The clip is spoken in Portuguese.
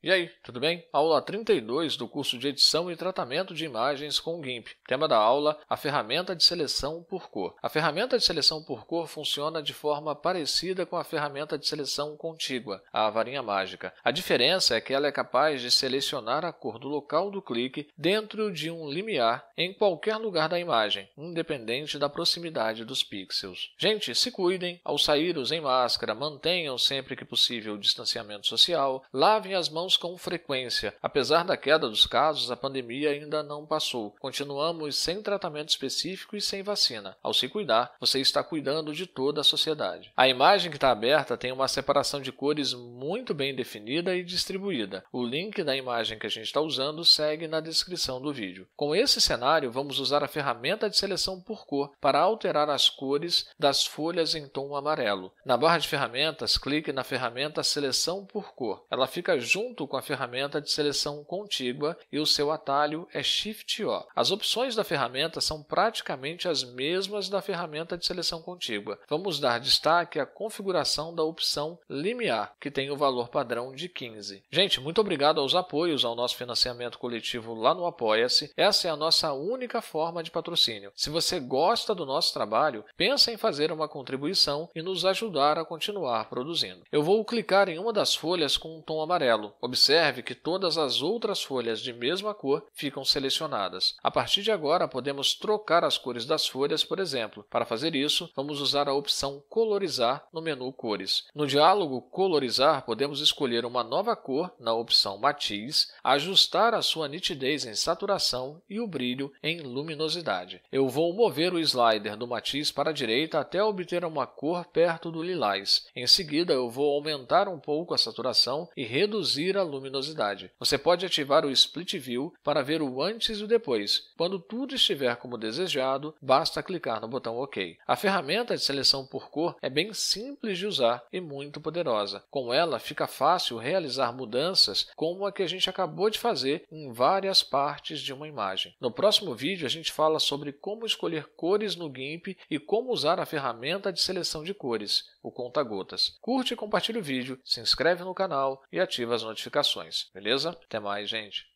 E aí, tudo bem? Aula 32 do curso de Edição e Tratamento de Imagens com o GIMP. Tema da aula: a ferramenta de seleção por cor. A ferramenta de seleção por cor funciona de forma parecida com a ferramenta de seleção contígua, a varinha mágica. A diferença é que ela é capaz de selecionar a cor do local do clique dentro de um limiar em qualquer lugar da imagem, independente da proximidade dos pixels. Gente, se cuidem ao sair, usem máscara, mantenham sempre que possível o distanciamento social, lavem as mãos com frequência. Apesar da queda dos casos, a pandemia ainda não passou. Continuamos sem tratamento específico e sem vacina. Ao se cuidar, você está cuidando de toda a sociedade. A imagem que está aberta tem uma separação de cores muito bem definida e distribuída. O link da imagem que a gente está usando segue na descrição do vídeo. Com esse cenário, vamos usar a ferramenta de seleção por cor para alterar as cores das folhas em tom amarelo. Na barra de ferramentas, clique na ferramenta Seleção por cor. Ela fica junto junto com a ferramenta de seleção contígua e o seu atalho é Shift-O. As opções da ferramenta são praticamente as mesmas da ferramenta de seleção contígua. Vamos dar destaque à configuração da opção Limiar, que tem o valor padrão de 15. Gente, muito obrigado aos apoios ao nosso financiamento coletivo lá no Apoia-se. Essa é a nossa única forma de patrocínio. Se você gosta do nosso trabalho, pensa em fazer uma contribuição e nos ajudar a continuar produzindo. Eu vou clicar em uma das folhas com um tom amarelo. Observe que todas as outras folhas de mesma cor ficam selecionadas. A partir de agora, podemos trocar as cores das folhas, por exemplo. Para fazer isso, vamos usar a opção Colorizar no menu Cores. No diálogo Colorizar, podemos escolher uma nova cor na opção Matiz, ajustar a sua nitidez em saturação e o brilho em luminosidade. Eu vou mover o slider do matiz para a direita até obter uma cor perto do lilás. Em seguida, eu vou aumentar um pouco a saturação e reduzir a luminosidade. Você pode ativar o Split View para ver o antes e o depois. Quando tudo estiver como desejado, basta clicar no botão OK. A ferramenta de seleção por cor é bem simples de usar e muito poderosa. Com ela, fica fácil realizar mudanças como a que a gente acabou de fazer em várias partes de uma imagem. No próximo vídeo, a gente fala sobre como escolher cores no GIMP e como usar a ferramenta de seleção de cores, o conta-gotas. Curte e compartilhe o vídeo, se inscreve no canal e ativa as notificações notificações, beleza? Até mais, gente.